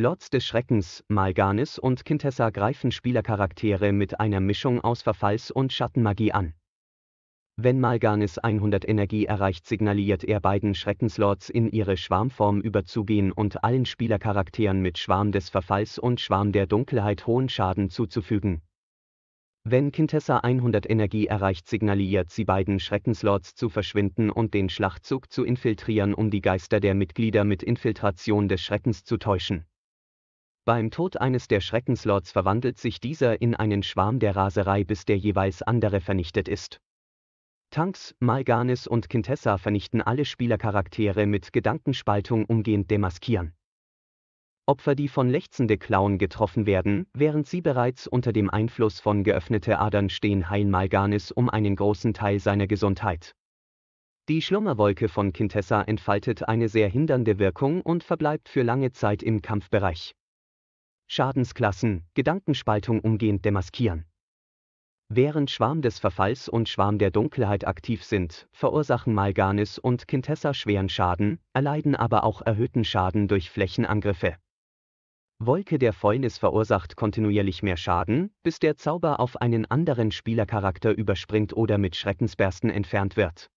Lords des Schreckens, Malganis und Kintessa greifen Spielercharaktere mit einer Mischung aus Verfalls- und Schattenmagie an. Wenn Malganis 100 Energie erreicht, signaliert er beiden Schreckenslords in ihre Schwarmform überzugehen und allen Spielercharakteren mit Schwarm des Verfalls und Schwarm der Dunkelheit hohen Schaden zuzufügen. Wenn Kintessa 100 Energie erreicht, signaliert sie beiden Schreckenslords zu verschwinden und den Schlachtzug zu infiltrieren, um die Geister der Mitglieder mit Infiltration des Schreckens zu täuschen. Beim Tod eines der Schreckenslords verwandelt sich dieser in einen Schwarm der Raserei, bis der jeweils andere vernichtet ist. Tanks, Malganis und Quintessa vernichten alle Spielercharaktere mit Gedankenspaltung umgehend demaskieren. Opfer, die von lechzende Klauen getroffen werden, während sie bereits unter dem Einfluss von geöffnete Adern stehen, heilen Malganis um einen großen Teil seiner Gesundheit. Die Schlummerwolke von Quintessa entfaltet eine sehr hindernde Wirkung und verbleibt für lange Zeit im Kampfbereich. Schadensklassen, Gedankenspaltung umgehend demaskieren. Während Schwarm des Verfalls und Schwarm der Dunkelheit aktiv sind, verursachen Malganis und Quintessa schweren Schaden, erleiden aber auch erhöhten Schaden durch Flächenangriffe. Wolke der Fäulnis verursacht kontinuierlich mehr Schaden, bis der Zauber auf einen anderen Spielercharakter überspringt oder mit Schreckensbersten entfernt wird.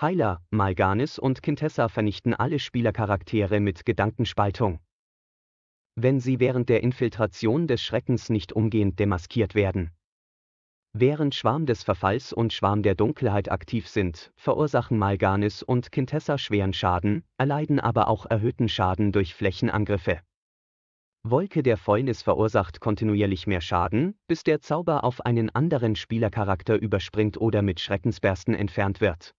Heiler, Malganis und Quintessa vernichten alle Spielercharaktere mit Gedankenspaltung wenn sie während der Infiltration des Schreckens nicht umgehend demaskiert werden. Während Schwarm des Verfalls und Schwarm der Dunkelheit aktiv sind, verursachen Malganis und Quintessa schweren Schaden, erleiden aber auch erhöhten Schaden durch Flächenangriffe. Wolke der Fäulnis verursacht kontinuierlich mehr Schaden, bis der Zauber auf einen anderen Spielercharakter überspringt oder mit Schreckensbersten entfernt wird.